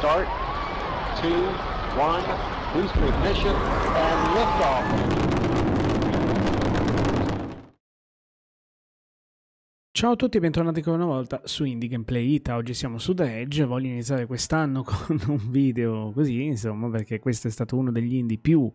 start, two, one, boost ignition, and liftoff. Ciao a tutti e bentornati ancora una volta su Indie Gameplay Ita. Oggi siamo su The Edge. Voglio iniziare quest'anno con un video così, insomma, perché questo è stato uno degli indie più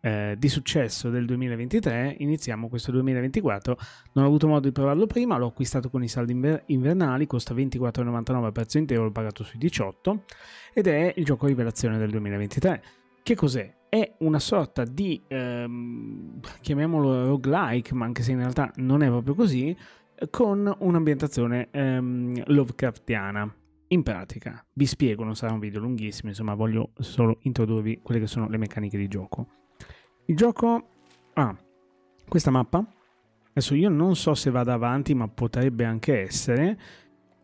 eh, di successo del 2023, iniziamo questo 2024. Non ho avuto modo di provarlo prima, l'ho acquistato con i saldi inver- invernali, costa 24,99 a prezzo intero, l'ho pagato sui 18 ed è il gioco rivelazione del 2023. Che cos'è? È una sorta di, ehm, chiamiamolo roguelike, ma anche se in realtà non è proprio così, con un'ambientazione ehm, Lovecraftiana. In pratica, vi spiego, non sarà un video lunghissimo, insomma voglio solo introdurvi quelle che sono le meccaniche di gioco. Il gioco ha ah, questa mappa. Adesso io non so se vada avanti, ma potrebbe anche essere.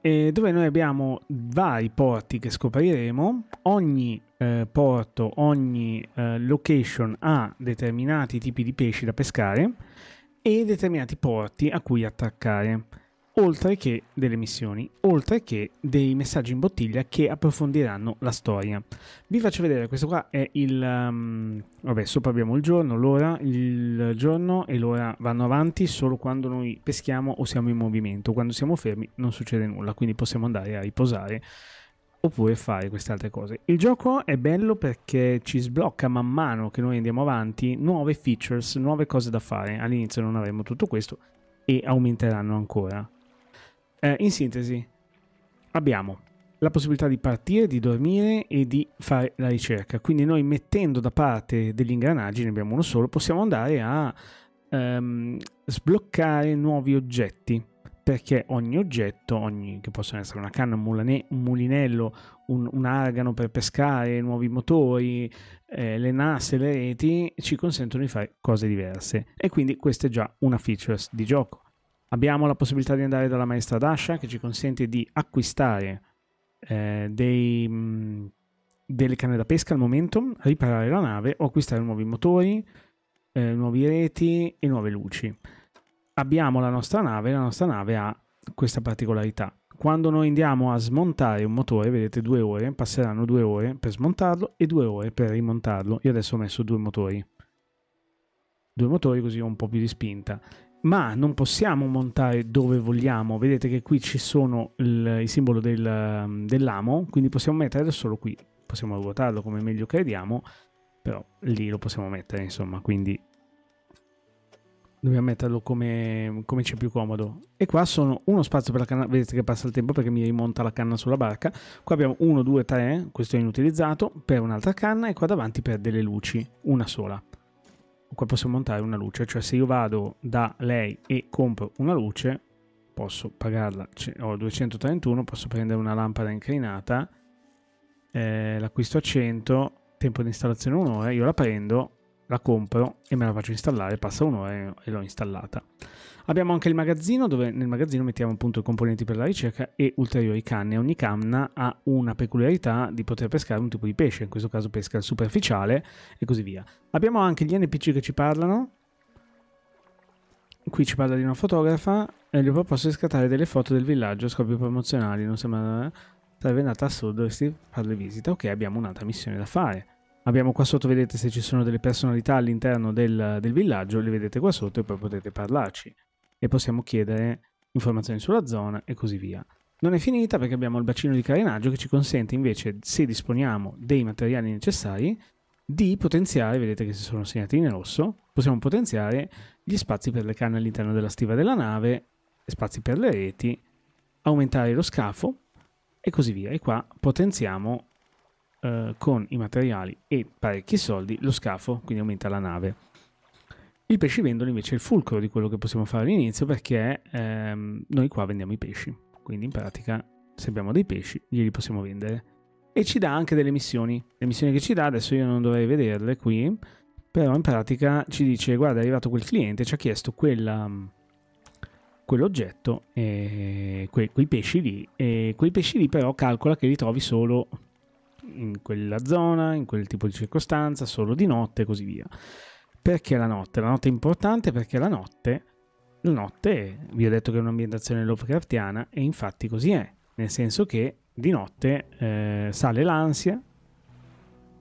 Eh, dove noi abbiamo vari porti che scopriremo. Ogni eh, porto, ogni eh, location ha determinati tipi di pesci da pescare e determinati porti a cui attaccare oltre che delle missioni, oltre che dei messaggi in bottiglia che approfondiranno la storia. Vi faccio vedere, questo qua è il... Um, vabbè, sopra abbiamo il giorno, l'ora, il giorno e l'ora vanno avanti solo quando noi peschiamo o siamo in movimento, quando siamo fermi non succede nulla, quindi possiamo andare a riposare oppure fare queste altre cose. Il gioco è bello perché ci sblocca man mano che noi andiamo avanti nuove features, nuove cose da fare. All'inizio non avremo tutto questo e aumenteranno ancora eh, in sintesi, abbiamo la possibilità di partire, di dormire e di fare la ricerca. Quindi noi mettendo da parte degli ingranaggi, ne abbiamo uno solo, possiamo andare a ehm, sbloccare nuovi oggetti. Perché ogni oggetto, ogni, che possono essere una canna, un, mulinello, un, un, argano per pescare, nuovi motori, eh, le nasse, le reti, ci consentono di fare cose diverse. E quindi questa è già una feature di gioco. Abbiamo la possibilità di andare dalla maestra Dasha che ci consente di acquistare eh, dei, delle canne da pesca al momento, riparare la nave o acquistare nuovi motori, eh, nuovi reti e nuove luci. Abbiamo la nostra nave, la nostra nave ha questa particolarità. Quando noi andiamo a smontare un motore, vedete due ore, passeranno due ore per smontarlo e due ore per rimontarlo. Io adesso ho messo due motori. Due motori così ho un po' più di spinta ma non possiamo montare dove vogliamo. Vedete che qui ci sono il, il simbolo del, dell'amo, quindi possiamo mettere solo qui. Possiamo ruotarlo come meglio crediamo, però lì lo possiamo mettere, insomma, quindi dobbiamo metterlo come, come c'è più comodo. E qua sono uno spazio per la canna, vedete che passa il tempo perché mi rimonta la canna sulla barca. Qua abbiamo 1, 2, 3, questo è inutilizzato, per un'altra canna e qua davanti per delle luci, una sola qua posso montare una luce, cioè se io vado da lei e compro una luce, posso pagarla, cioè, ho 231, posso prendere una lampada inclinata, eh, l'acquisto a 100, tempo di installazione un'ora, io la prendo, la compro e me la faccio installare, passa un'ora e l'ho installata. Abbiamo anche il magazzino dove nel magazzino mettiamo appunto i componenti per la ricerca e ulteriori canne. Ogni canna ha una peculiarità di poter pescare un tipo di pesce, in questo caso pesca il superficiale e così via. Abbiamo anche gli NPC che ci parlano. Qui ci parla di una fotografa e gli ho proposto di scattare delle foto del villaggio a scopi promozionali, non sembra... Sarebbe andata a sud, dovresti farle visita. Ok, abbiamo un'altra missione da fare. Abbiamo qua sotto, vedete se ci sono delle personalità all'interno del, del, villaggio, le vedete qua sotto e poi potete parlarci. E possiamo chiedere informazioni sulla zona e così via. Non è finita perché abbiamo il bacino di carenaggio che ci consente invece, se disponiamo dei materiali necessari, di potenziare, vedete che si sono segnati in rosso, possiamo potenziare gli spazi per le canne all'interno della stiva della nave, spazi per le reti, aumentare lo scafo e così via. E qua potenziamo eh, con i materiali e parecchi soldi lo scafo, quindi aumenta la nave. Il pescivendolo invece è il fulcro di quello che possiamo fare all'inizio perché ehm, noi qua vendiamo i pesci, quindi in pratica se abbiamo dei pesci glieli possiamo vendere. E ci dà anche delle missioni, le missioni che ci dà adesso io non dovrei vederle qui, però in pratica ci dice guarda è arrivato quel cliente, ci ha chiesto quella, quell'oggetto, e que, quei pesci lì, e quei pesci lì però calcola che li trovi solo in quella zona, in quel tipo di circostanza, solo di notte e così via. Perché la notte? La notte è importante perché la notte, la notte, vi ho detto che è un'ambientazione Lovecraftiana e infatti così è, nel senso che di notte eh, sale l'ansia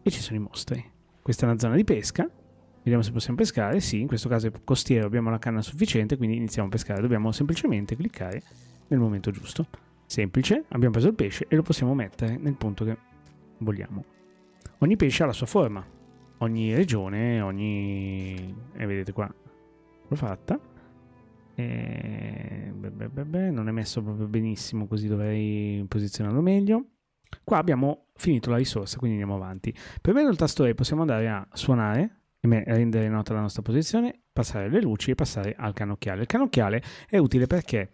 e ci sono i mostri. Questa è una zona di pesca, vediamo se possiamo pescare, sì, in questo caso è costiero, abbiamo la canna sufficiente, quindi iniziamo a pescare, dobbiamo semplicemente cliccare nel momento giusto. Semplice, abbiamo preso il pesce e lo possiamo mettere nel punto che vogliamo. Ogni pesce ha la sua forma, ogni regione, ogni... e eh, vedete qua, l'ho fatta. E... Beh, beh, beh, non è messo proprio benissimo, così dovrei posizionarlo meglio. Qua abbiamo finito la risorsa, quindi andiamo avanti. Per il del tasto E possiamo andare a suonare, e rendere nota la nostra posizione, passare alle luci e passare al cannocchiale. Il cannocchiale è utile perché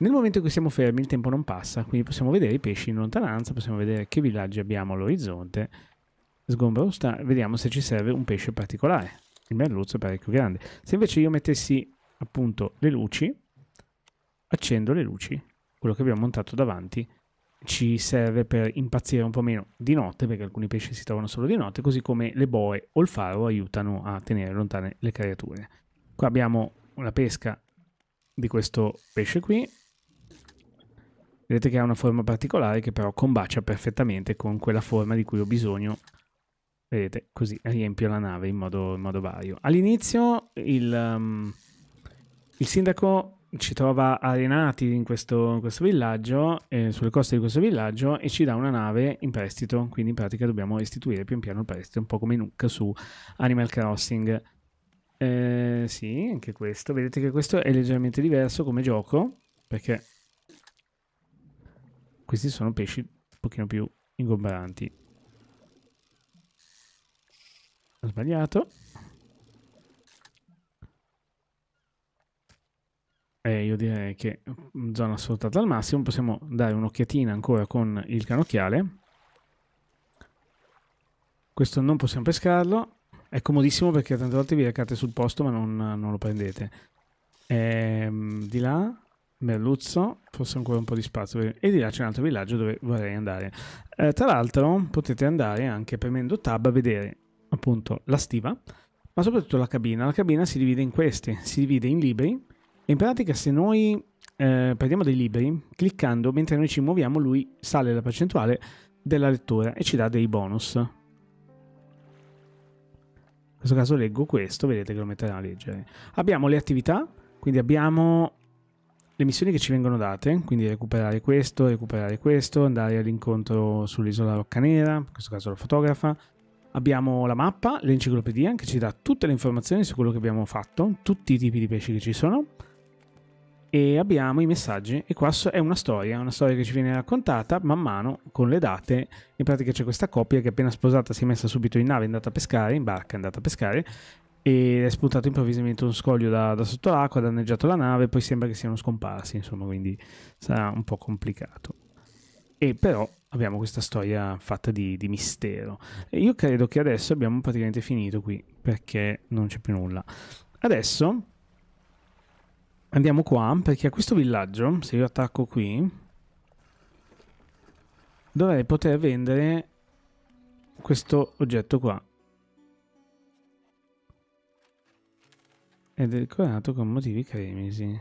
nel momento in cui siamo fermi il tempo non passa, quindi possiamo vedere i pesci in lontananza, possiamo vedere che villaggi abbiamo all'orizzonte. Sgombro sta, vediamo se ci serve un pesce particolare. Il merluzzo è parecchio grande. Se invece io mettessi appunto le luci, accendo le luci, quello che abbiamo montato davanti, ci serve per impazzire un po' meno di notte, perché alcuni pesci si trovano solo di notte, così come le boe o il faro aiutano a tenere lontane le creature. Qua abbiamo la pesca di questo pesce qui, Vedete che ha una forma particolare che però combacia perfettamente con quella forma di cui ho bisogno. Vedete, così riempio la nave in modo, in modo vario. All'inizio il, um, il, sindaco ci trova arenati in questo, in questo villaggio, eh, sulle coste di questo villaggio, e ci dà una nave in prestito. Quindi in pratica dobbiamo restituire pian piano il prestito, un po' come Nuke su Animal Crossing. Eh, sì, anche questo. Vedete che questo è leggermente diverso come gioco, perché questi sono pesci un pochino più ingombranti. Ho sbagliato. Eh, io direi che zona sfruttata al massimo. Possiamo dare un'occhiatina ancora con il canocchiale. Questo non possiamo pescarlo. È comodissimo perché tante volte vi recate sul posto ma non, non lo prendete. Ehm, di là Merluzzo, forse ancora un po' di spazio, e di là c'è un altro villaggio dove vorrei andare. Eh, tra l'altro potete andare anche premendo tab a vedere appunto la stiva, ma soprattutto la cabina. La cabina si divide in queste, si divide in libri e in pratica se noi eh, prendiamo dei libri, cliccando mentre noi ci muoviamo lui sale la percentuale della lettura e ci dà dei bonus. In questo caso leggo questo, vedete che lo metterà a leggere. Abbiamo le attività, quindi abbiamo le missioni che ci vengono date, quindi recuperare questo, recuperare questo, andare all'incontro sull'isola Roccanera, in questo caso la fotografa. Abbiamo la mappa, l'enciclopedia che ci dà tutte le informazioni su quello che abbiamo fatto, tutti i tipi di pesci che ci sono. E abbiamo i messaggi e qua è una storia, una storia che ci viene raccontata man mano con le date. In pratica c'è questa coppia che appena sposata si è messa subito in nave, è andata a pescare, in barca è andata a pescare ed è spuntato improvvisamente un scoglio da, da sotto l'acqua, ha danneggiato la nave, poi sembra che siano scomparsi, insomma, quindi sarà un po' complicato. E però abbiamo questa storia fatta di, di mistero. E io credo che adesso abbiamo praticamente finito qui, perché non c'è più nulla. Adesso andiamo qua, perché a questo villaggio, se io attacco qui, dovrei poter vendere questo oggetto qua è decorato con motivi cremisi.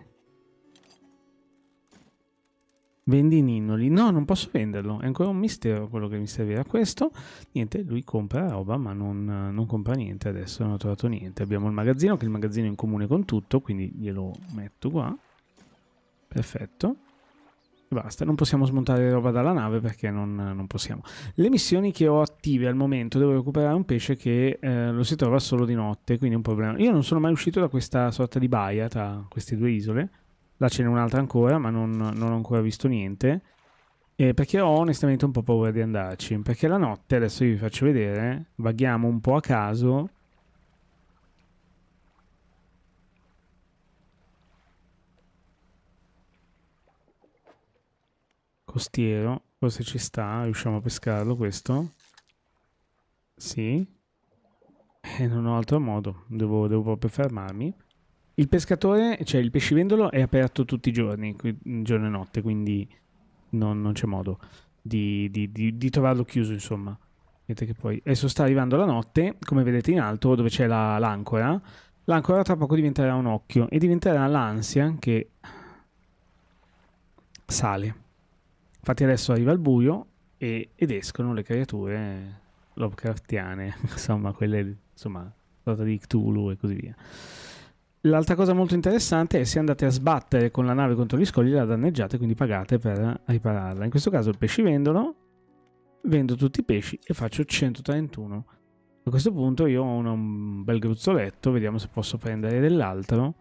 Vendi ninnoli. No, non posso venderlo. È ancora un mistero quello che mi serviva. Questo, niente, lui compra roba, ma non, non compra niente adesso. Non ho trovato niente. Abbiamo il magazzino, che il magazzino è in comune con tutto, quindi glielo metto qua. Perfetto. Basta, non possiamo smontare roba dalla nave perché non, non, possiamo. Le missioni che ho attive al momento devo recuperare un pesce che eh, lo si trova solo di notte, quindi è un problema. Io non sono mai uscito da questa sorta di baia tra queste due isole. Là ce n'è un'altra ancora, ma non, non ho ancora visto niente. Eh, perché ho onestamente un po' paura di andarci. Perché la notte, adesso vi faccio vedere, vaghiamo un po' a caso Costiero, forse ci sta, riusciamo a pescarlo questo. Sì. E eh, non ho altro modo, devo, devo proprio fermarmi. Il pescatore, cioè il pescivendolo è aperto tutti i giorni, giorno e notte, quindi non, non c'è modo di, di, di, di, trovarlo chiuso, insomma. Vedete che poi... Adesso sta arrivando la notte, come vedete in alto, dove c'è l'ancora. La, l'ancora tra poco diventerà un occhio e diventerà l'ansia che sale. Infatti adesso arriva il buio e, ed escono le creature Lovecraftiane, insomma, quelle, insomma, sorta di Cthulhu e così via. L'altra cosa molto interessante è se andate a sbattere con la nave contro gli scogli la danneggiate, quindi pagate per ripararla. In questo caso il pescivendolo, vendo tutti i pesci e faccio 131. A questo punto io ho un bel gruzzoletto, vediamo se posso prendere dell'altro.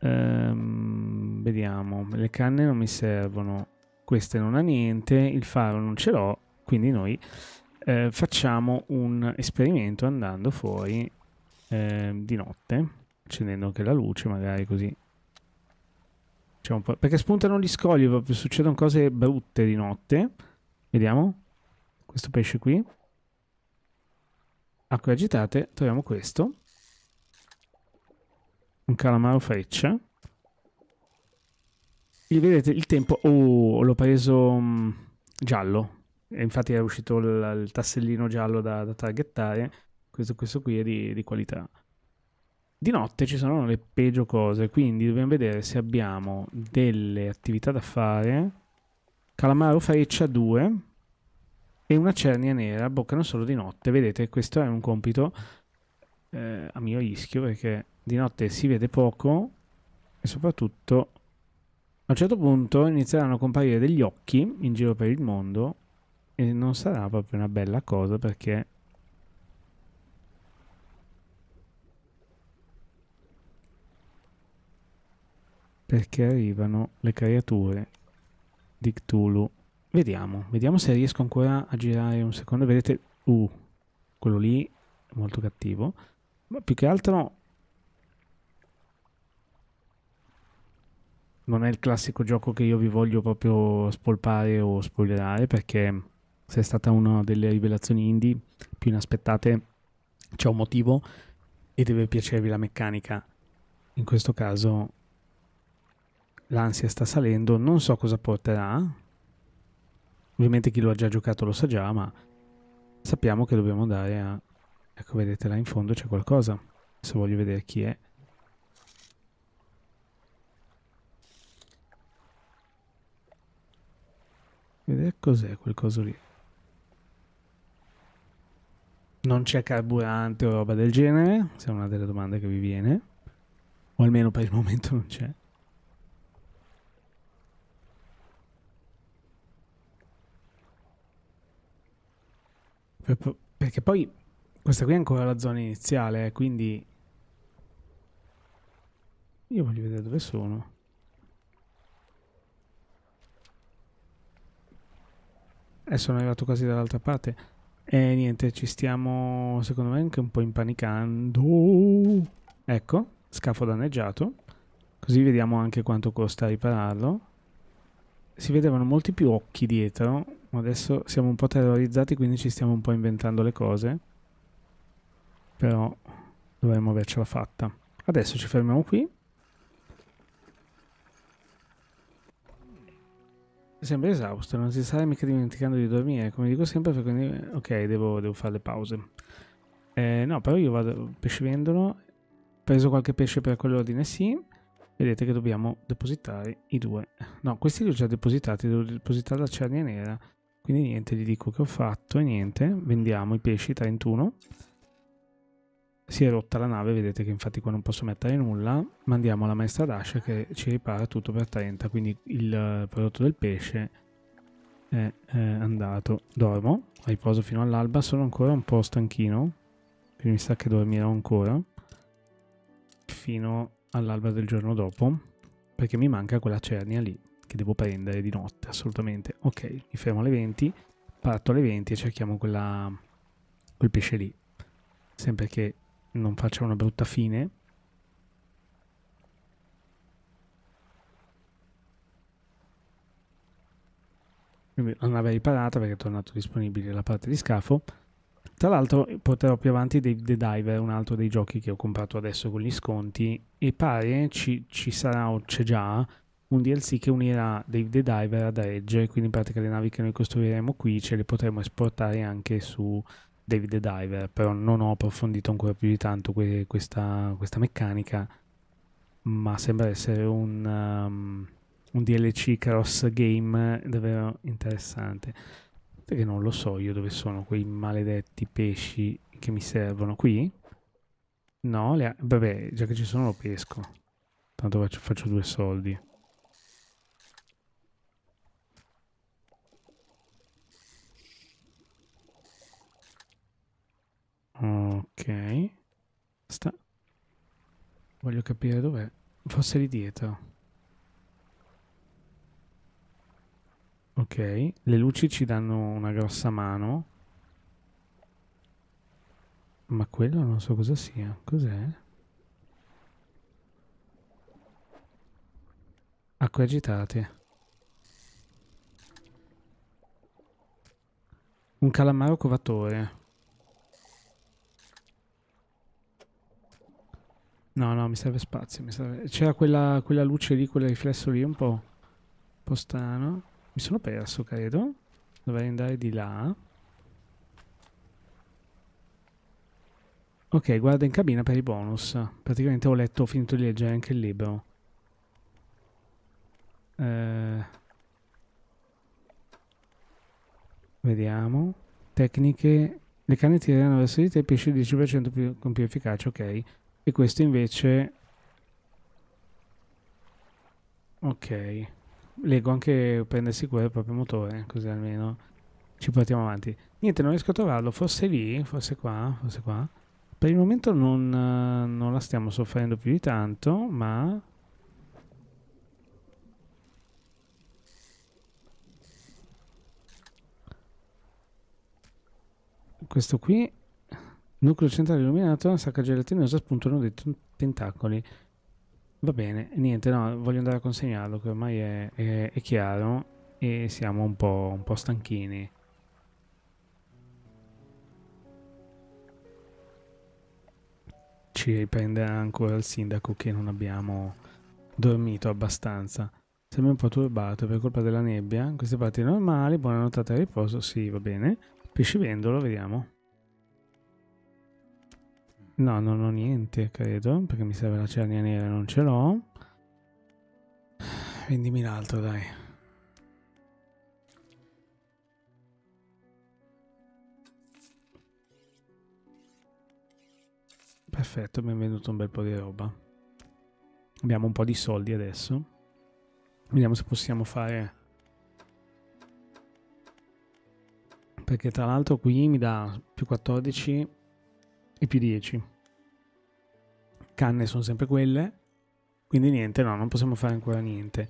Ehm, vediamo, le canne non mi servono queste non ha niente, il faro non ce l'ho, quindi noi eh, facciamo un esperimento andando fuori eh, di notte, accendendo anche la luce magari così. Perché spuntano gli scogli, proprio, succedono cose brutte di notte. Vediamo, questo pesce qui. Acque agitate, troviamo questo. Un calamaro freccia il, vedete il tempo, oh, l'ho preso mh, mm, giallo, e infatti è uscito il, il tassellino giallo da, da targettare, questo, questo, qui è di, di qualità. Di notte ci sono le peggio cose, quindi dobbiamo vedere se abbiamo delle attività da fare. Calamaro freccia 2 e una cernia nera boccano solo di notte. Vedete, questo è un compito eh, a mio rischio perché di notte si vede poco e soprattutto a un certo punto inizieranno a comparire degli occhi in giro per il mondo e non sarà proprio una bella cosa perché perché arrivano le creature di Cthulhu. Vediamo, vediamo se riesco ancora a girare un secondo. Vedete, uh, quello lì è molto cattivo. Ma più che altro non è il classico gioco che io vi voglio proprio spolpare o spoilerare perché se è stata una delle rivelazioni indie più inaspettate c'è un motivo e deve piacervi la meccanica. In questo caso l'ansia sta salendo, non so cosa porterà. Ovviamente chi lo ha già giocato lo sa già, ma sappiamo che dobbiamo andare a... Ecco, vedete là in fondo c'è qualcosa. Se voglio vedere chi è. Vedere cos'è quel coso lì. Non c'è carburante o roba del genere, se è una delle domande che vi viene. O almeno per il momento non c'è. Perché poi questa qui è ancora la zona iniziale, eh, quindi... Io voglio vedere dove sono. Eh, sono arrivato quasi dall'altra parte. E niente, ci stiamo secondo me anche un po' impanicando. Ecco, scafo danneggiato. Così vediamo anche quanto costa ripararlo. Si vedevano molti più occhi dietro. Adesso siamo un po' terrorizzati, quindi ci stiamo un po' inventando le cose. Però dovremmo avercela fatta. Adesso ci fermiamo qui. Sembra esausto, non si sta mica dimenticando di dormire, come dico sempre, quindi... ok, devo, devo, fare le pause. Eh, no, però io vado, pesce vendono, preso qualche pesce per quell'ordine, sì. Vedete che dobbiamo depositare i due. No, questi li ho già depositati, devo depositare la cernia nera. Quindi niente, gli dico che ho fatto e niente, vendiamo i pesci 31 si è rotta la nave, vedete che infatti qua non posso mettere nulla, mandiamo la maestra d'ascia che ci ripara tutto per 30, quindi il eh, prodotto del pesce è, è eh, andato. Dormo, riposo fino all'alba, sono ancora un po' stanchino, quindi mi sa che dormirò ancora fino all'alba del giorno dopo, perché mi manca quella cernia lì che devo prendere di notte, assolutamente. Ok, mi fermo alle 20, parto alle 20 e cerchiamo quella, quel pesce lì, sempre che non faccia una brutta fine. Quindi la nave riparata perché è tornato disponibile la parte di scafo. Tra l'altro porterò più avanti The Diver, un altro dei giochi che ho comprato adesso con gli sconti, e pare ci, ci sarà o c'è già un DLC che unirà Dave the Diver ad Edge, quindi in pratica le navi che noi costruiremo qui ce le potremo esportare anche su David the Diver, però non ho approfondito ancora più di tanto que- questa, questa, meccanica, ma sembra essere un, um, un DLC cross game davvero interessante, perché non lo so io dove sono quei maledetti pesci che mi servono qui. No, le, vabbè, già che ci sono lo pesco, tanto faccio, faccio due soldi. Ok. Sta... Voglio capire dov'è. Forse lì dietro. Ok. Le luci ci danno una grossa mano. Ma quello non so cosa sia. Cos'è? Acque agitate. Un calamaro covatore. No, no, mi serve spazio. Mi serve... C'era quella, quella, luce lì, quel riflesso lì un po', un po' strano. Mi sono perso, credo. Dovrei andare di là. Ok, guarda in cabina per i bonus. Praticamente ho letto, ho finito di leggere anche il libro. Eh... Vediamo. Tecniche. Le canne tirano verso di te, pesce pesci 10% più, con più efficacia, ok e questo invece ok leggo anche prendersi cura del proprio motore così almeno ci portiamo avanti niente non riesco a trovarlo forse lì forse qua forse qua per il momento non, non la stiamo soffrendo più di tanto ma questo qui Nucleo centrale illuminato, una sacca gelatinosa spunta uno dei tentacoli. Va bene, niente, no, voglio andare a consegnarlo, che ormai è, è, è chiaro e siamo un po', un po stanchini. Ci riprenderà ancora il sindaco che non abbiamo dormito abbastanza. Sembra un po' turbato per colpa della nebbia. In queste parti normali, buona nottata di riposo, sì, va bene. Pescivendolo, vediamo. No, non ho niente, credo, perché mi serve la cernia nera, non ce l'ho. Vendimi l'altro, dai. Perfetto, abbiamo venduto un bel po' di roba. Abbiamo un po' di soldi adesso. Vediamo se possiamo fare... Perché tra l'altro qui mi dà più 14 e più 10. Canne sono sempre quelle, quindi niente, no, non possiamo fare ancora niente.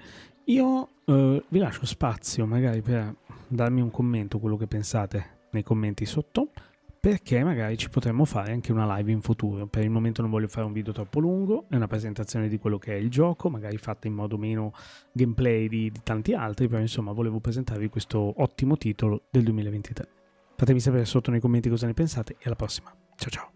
Io eh, vi lascio spazio magari per darmi un commento, quello che pensate nei commenti sotto, perché magari ci potremmo fare anche una live in futuro. Per il momento non voglio fare un video troppo lungo, è una presentazione di quello che è il gioco, magari fatta in modo meno gameplay di, di tanti altri, però insomma volevo presentarvi questo ottimo titolo del 2023. Fatemi sapere sotto nei commenti cosa ne pensate e alla prossima. Ciao ciao!